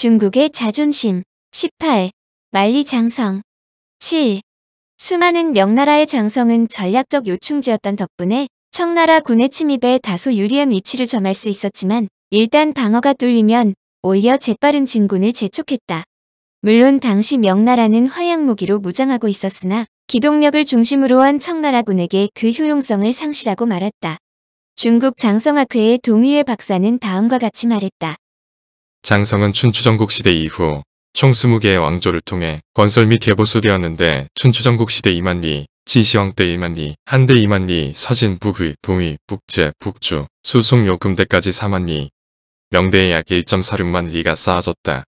중국의 자존심 18. 만리장성 7. 수많은 명나라의 장성은 전략적 요충지였던 덕분에 청나라 군의 침입에 다소 유리한 위치를 점할 수 있었지만 일단 방어가 뚫리면 오히려 재빠른 진군을 재촉했다. 물론 당시 명나라는 화약무기로 무장하고 있었으나 기동력을 중심으로 한 청나라군에게 그 효용성을 상실하고 말았다. 중국 장성학회의 동의회 박사는 다음과 같이 말했다. 장성은 춘추전국 시대 이후 총 20개의 왕조를 통해 건설 및 개보수되었는데 춘추전국 시대 이만 리, 진시황때이만 리, 한대 이만 리, 서진, 북의, 동의, 북제, 북주, 수송, 요금대까지 4만 리, 명대의 약 1.46만 리가 쌓아졌다.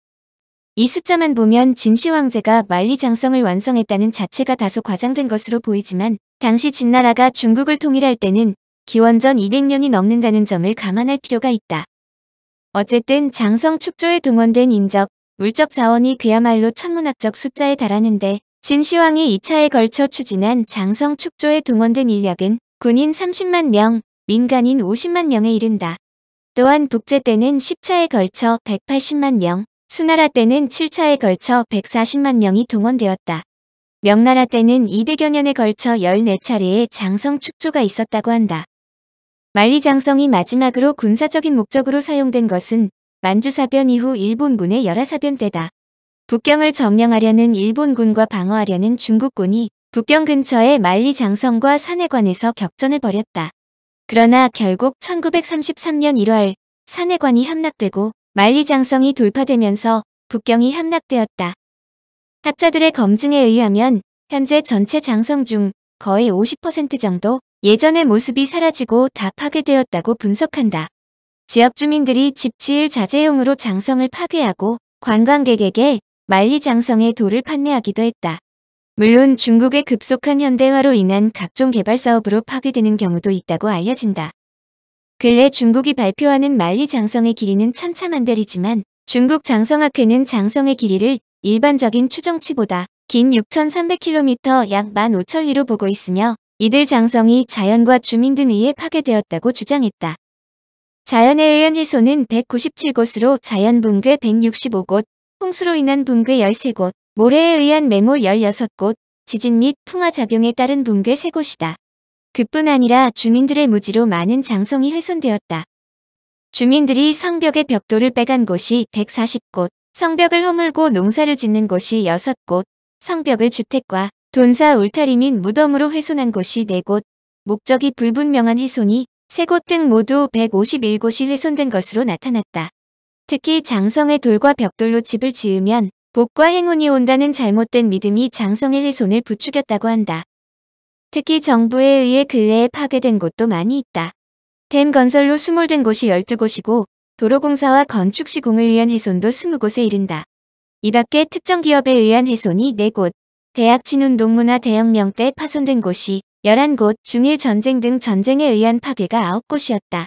이 숫자만 보면 진시황제가 만리장성을 완성했다는 자체가 다소 과장된 것으로 보이지만 당시 진나라가 중국을 통일할 때는 기원전 200년이 넘는다는 점을 감안할 필요가 있다. 어쨌든 장성 축조에 동원된 인적, 물적 자원이 그야말로 천문학적 숫자에 달하는데 진시황이 2차에 걸쳐 추진한 장성 축조에 동원된 인력은 군인 30만 명, 민간인 50만 명에 이른다. 또한 북제 때는 10차에 걸쳐 180만 명, 수나라 때는 7차에 걸쳐 140만 명이 동원되었다. 명나라 때는 200여 년에 걸쳐 14차례의 장성 축조가 있었다고 한다. 만리장성이 마지막으로 군사적인 목적으로 사용된 것은 만주사변 이후 일본군의 열하사변 때다. 북경을 점령하려는 일본군과 방어하려는 중국군이 북경 근처의 만리장성과 산해관에서 격전을 벌였다. 그러나 결국 1933년 1월 산해관이 함락되고 만리장성이 돌파되면서 북경이 함락되었다. 학자들의 검증에 의하면 현재 전체 장성 중 거의 50% 정도 예전의 모습이 사라지고 다 파괴되었다고 분석한다. 지역 주민들이 집 지을 자재용으로 장성을 파괴하고 관광객에게 만리장성의 돌을 판매하기도 했다. 물론 중국의 급속한 현대화로 인한 각종 개발 사업으로 파괴되는 경우도 있다고 알려진다. 근래 중국이 발표하는 만리장성의 길이는 천차만별이지만 중국 장성학회는 장성의 길이를 일반적인 추정치보다 긴 6,300km 약 15,000리로 보고 있으며 이들 장성이 자연과 주민 등 의해 파괴되었다고 주장했다. 자연에 의한 해소는 197곳으로 자연 붕괴 165곳, 홍수로 인한 붕괴 13곳, 모래에 의한 매몰 16곳, 지진 및 풍화작용에 따른 붕괴 3곳이다. 그뿐 아니라 주민들의 무지로 많은 장성이 훼손되었다. 주민들이 성벽의 벽돌을 빼간 곳이 140곳, 성벽을 허물고 농사를 짓는 곳이 6곳, 성벽을 주택과 돈사 울타리 민 무덤으로 훼손한 곳이 4곳, 목적이 불분명한 훼손이 3곳 등 모두 151곳이 훼손된 것으로 나타났다. 특히 장성의 돌과 벽돌로 집을 지으면 복과 행운이 온다는 잘못된 믿음이 장성의 훼손을 부추겼다고 한다. 특히 정부에 의해 근래에 파괴된 곳도 많이 있다. 댐 건설로 수몰된 곳이 12곳이고 도로공사와 건축 시공을 위한 훼손도 20곳에 이른다. 이 밖에 특정 기업에 의한 훼손이 4곳, 대학 친운동문화 대혁명 때 파손된 곳이 11곳, 중일 전쟁 등 전쟁에 의한 파괴가 9곳이었다.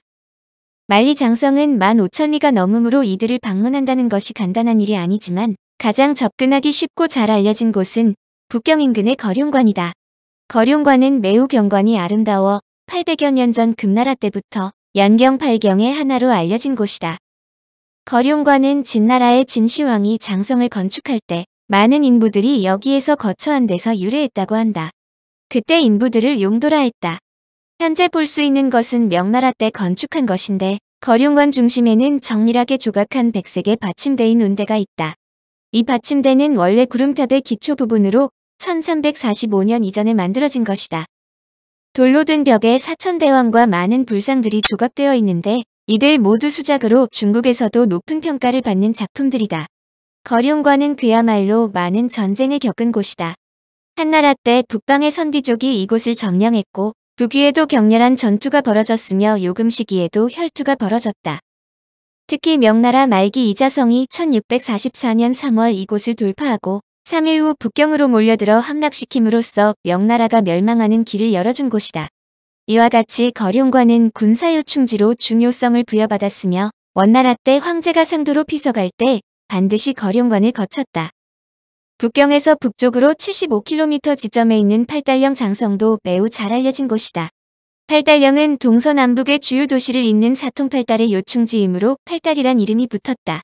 만리 장성은 15,000리가 넘음으로 이들을 방문한다는 것이 간단한 일이 아니지만 가장 접근하기 쉽고 잘 알려진 곳은 북경 인근의 거룡관이다. 거룡관은 매우 경관이 아름다워 800여 년 전 금나라 때부터 연경 8경의 하나로 알려진 곳이다. 거룡관은 진나라의 진시황이 장성을 건축할 때 많은 인부들이 여기에서 거처한 데서 유래했다고 한다. 그때 인부들을 용도라 했다. 현재 볼 수 있는 것은 명나라 때 건축한 것인데 거룡관 중심에는 정밀하게 조각한 백색의 받침대인 운대가 있다. 이 받침대는 원래 구름탑의 기초 부분으로 1345년 이전에 만들어진 것이다. 돌로 된 벽에 사천대왕과 많은 불상들이 조각되어 있는데 이들 모두 수작으로 중국에서도 높은 평가를 받는 작품들이다. 거룡과는 그야말로 많은 전쟁을 겪은 곳이다. 한나라 때 북방의 선비족이 이곳을 점령했고 북위에도 그 격렬한 전투가 벌어졌으며 요금 시기에도 혈투가 벌어졌다. 특히 명나라 말기 이자성이 1644년 3월 이곳을 돌파하고 3일 후 북경으로 몰려들어 함락시킴으로써 명나라가 멸망하는 길을 열어준 곳이다. 이와 같이 거룡과는 군사요충지로 중요성을 부여받았으며 원나라 때 황제가 상도로 피서갈 때 반드시 거룡관을 거쳤다. 북경에서 북쪽으로 75km 지점에 있는 팔달령 장성도 매우 잘 알려진 곳이다. 팔달령은 동서남북의 주요 도시를 잇는 사통팔달의 요충지이므로 팔달이란 이름이 붙었다.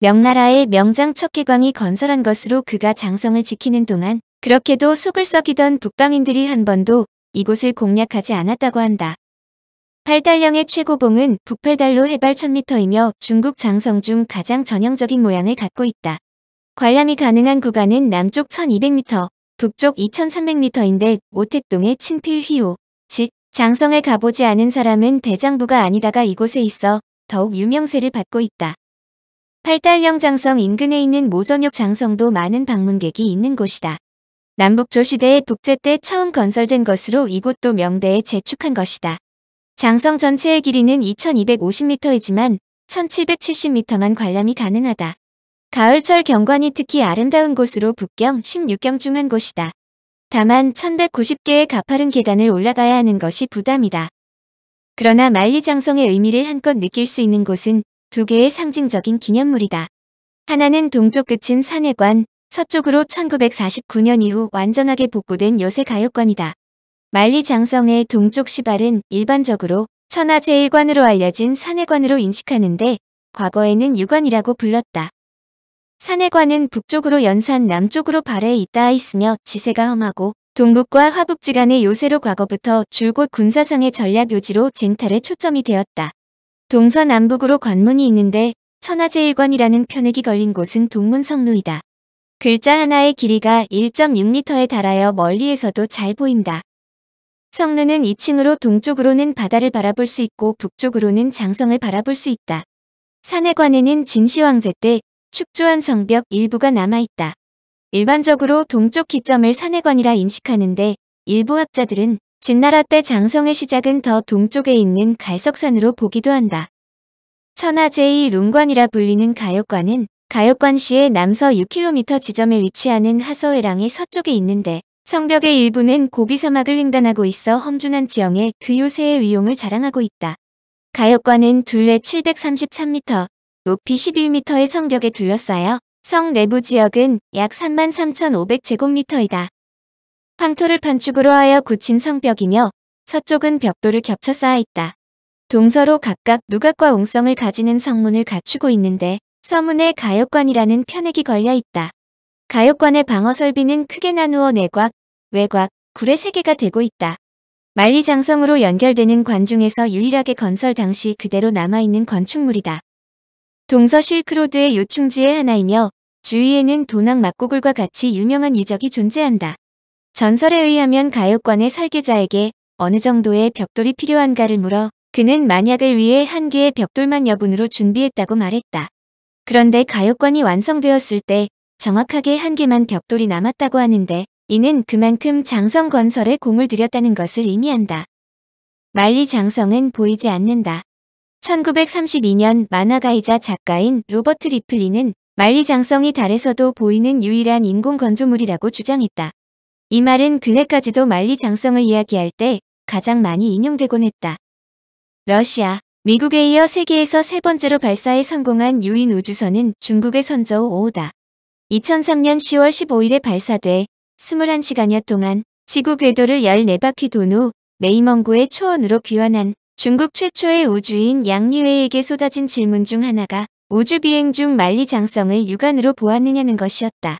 명나라의 명장 척계광이 건설한 것으로 그가 장성을 지키는 동안 그렇게도 속을 썩이던 북방인들이 한 번도 이곳을 공략하지 않았다고 한다. 팔달령의 최고봉은 북팔달로 해발 1000m이며 중국 장성 중 가장 전형적인 모양을 갖고 있다. 관람이 가능한 구간은 남쪽 1200m, 북쪽 2300m인데 오택동의 친필휘오, 즉 장성에 가보지 않은 사람은 대장부가 아니다가 이곳에 있어 더욱 유명세를 받고 있다. 팔달령 장성 인근에 있는 모전역 장성도 많은 방문객이 있는 곳이다. 남북조시대의 독재 때 처음 건설된 것으로 이곳도 명대에 재축한 것이다. 장성 전체의 길이는 2250m이지만 1770m만 관람이 가능하다. 가을철 경관이 특히 아름다운 곳으로 북경 16경 중 한 곳이다. 다만 1190개의 가파른 계단을 올라가야 하는 것이 부담이다. 그러나 만리장성의 의미를 한껏 느낄 수 있는 곳은 두 개의 상징적인 기념물이다. 하나는 동쪽 끝인 산해관, 서쪽으로 1949년 이후 완전하게 복구된 요새 가요관이다 만리장성의 동쪽 시발은 일반적으로 천하 제일관으로 알려진 산해관으로 인식하는데 과거에는 유관이라고 불렀다. 산해관은 북쪽으로 연산 남쪽으로 발해 있다 있으며 지세가 험하고 동북과 화북지 간의 요새로 과거부터 줄곧 군사상의 전략 요지로 쟁탈에 초점이 되었다. 동서남북으로 관문이 있는데 천하제일관이라는 편액이 걸린 곳은 동문성루이다. 글자 하나의 길이가 1.6m에 달하여 멀리에서도 잘 보인다. 성루는 2층으로 동쪽으로는 바다를 바라볼 수 있고 북쪽으로는 장성을 바라볼 수 있다. 산에 관해는 진시황제 때 축조한 성벽 일부가 남아있다. 일반적으로 동쪽 기점을 산해관이라 인식하는데 일부 학자들은 진나라 때 장성의 시작은 더 동쪽에 있는 갈석산으로 보기도 한다. 천하 제2 룽관이라 불리는 가역관은 가역관시의 남서 6km 지점에 위치하는 하서회랑의 서쪽에 있는데 성벽의 일부는 고비사막을 횡단하고 있어 험준한 지형에 그 요새의 위용을 자랑하고 있다. 가역관은 둘레 733m, 높이 11m의 성벽에 둘러싸여 성 내부 지역은 약 33,500제곱미터이다. 황토를 판축으로 하여 굳힌 성벽이며 서쪽은 벽돌을 겹쳐 쌓아 있다. 동서로 각각 누각과 웅성을 가지는 성문을 갖추고 있는데 서문에 가역관이라는 편액이 걸려 있다. 가요권의 방어 설비는 크게 나누어 내곽, 외곽, 굴의 세계가 되고 있다. 만리장성으로 연결되는 관중에서 유일하게 건설 당시 그대로 남아있는 건축물이다. 동서 실크로드의 요충지의 하나이며 주위에는 도낭 막고굴과 같이 유명한 유적이 존재한다. 전설에 의하면 가요권의 설계자에게 어느 정도의 벽돌이 필요한가를 물어 그는 만약을 위해 한 개의 벽돌만 여분으로 준비했다고 말했다. 그런데 가요권이 완성되었을 때 정확하게 한 개만 벽돌이 남았다고 하는데 이는 그만큼 장성 건설에 공을 들였다는 것을 의미한다. 말리 장성은 보이지 않는다. 1932년 만화가이자 작가인 로버트 리플리는 말리 장성이 달에서도 보이는 유일한 인공 건조물이라고 주장했다. 이 말은 그래까지도 말리 장성을 이야기할 때 가장 많이 인용되곤 했다. 러시아, 미국에 이어 세계에서 세 번째로 발사에 성공한 유인 우주선은 중국의 선저우 5호다. 2003년 10월 15일에 발사돼 21시간여 동안 지구 궤도를 14바퀴 돈 후메이멍구의 초원으로 귀환한 중국 최초의 우주인 양리웨이에게 쏟아진 질문 중 하나가 우주 비행 중 만리 장성을 육안으로 보았느냐는 것이었다.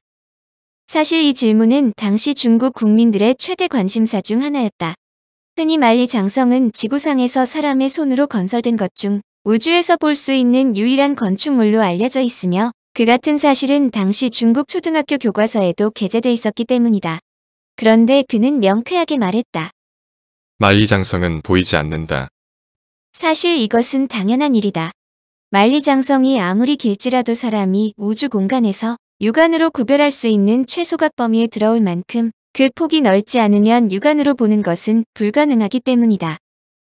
사실 이 질문은 당시 중국 국민들의 최대 관심사 중 하나였다. 흔히 만리 장성은 지구상에서 사람의 손으로 건설된 것 중 우주에서 볼 수 있는 유일한 건축물로 알려져 있으며 그 같은 사실은 당시 중국 초등학교 교과서에도 게재돼 있었기 때문이다. 그런데 그는 명쾌하게 말했다. 만리장성은 보이지 않는다. 사실 이것은 당연한 일이다. 만리장성이 아무리 길지라도 사람이 우주 공간에서 육안으로 구별할 수 있는 최소각 범위에 들어올 만큼 그 폭이 넓지 않으면 육안으로 보는 것은 불가능하기 때문이다.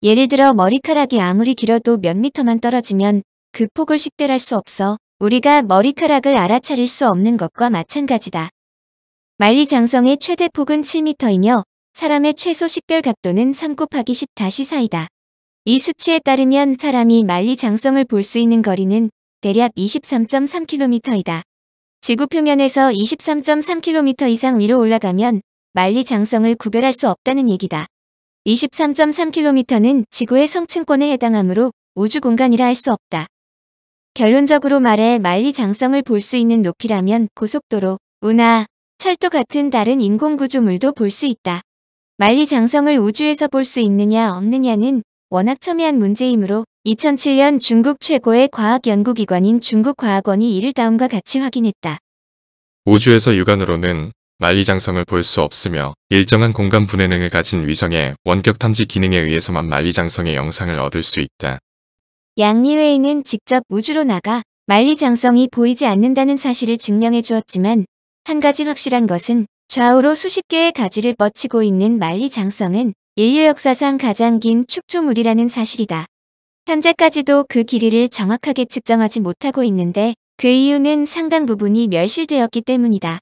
예를 들어 머리카락이 아무리 길어도 몇 미터만 떨어지면 그 폭을 식별할 수 없어 우리가 머리카락을 알아차릴 수 없는 것과 마찬가지다. 만리장성의 최대 폭은 7m이며 사람의 최소 식별 각도는 3 곱하기 10-4이다. 이 수치에 따르면 사람이 만리장성을 볼 수 있는 거리는 대략 23.3km이다. 지구 표면에서 23.3km 이상 위로 올라가면 만리장성을 구별할 수 없다는 얘기다. 23.3km는 지구의 성층권에 해당하므로 우주공간이라 할 수 없다. 결론적으로 말해 말리 장성을 볼 수 있는 높이라면 고속도로, 운하, 철도 같은 다른 인공구조물도 볼 수 있다. 말리 장성을 우주에서 볼 수 있느냐 없느냐는 워낙 첨예한 문제이므로 2007년 중국 최고의 과학연구기관인 중국과학원이 이를 다음과 같이 확인했다. 우주에서 육안으로는 만리장성을 볼 수 없으며 일정한 공간 분해능을 가진 위성의 원격 탐지 기능에 의해서만 만리장성의 영상을 얻을 수 있다. 양리회의는 직접 우주로 나가 만리장성이 보이지 않는다는 사실을 증명해 주었지만 한 가지 확실한 것은 좌우로 수십 개의 가지를 뻗치고 있는 만리장성은 인류 역사상 가장 긴 축조물이라는 사실이다. 현재까지도 그 길이를 정확하게 측정하지 못하고 있는데 그 이유는 상당 부분이 멸실되었기 때문이다.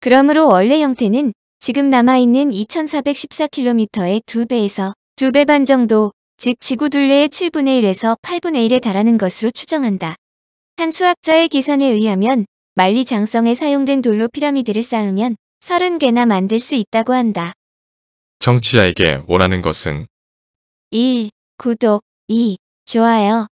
그러므로 원래 형태는 지금 남아있는 2414km의 2배에서 2배 반 정도 즉 지구 둘레의 7분의 1에서 8분의 1에 달하는 것으로 추정한다. 한 수학자의 계산에 의하면 만리 장성에 사용된 돌로 피라미드를 쌓으면 30개나 만들 수 있다고 한다. 정치자에게 원하는 것은 1. 구독 2. 좋아요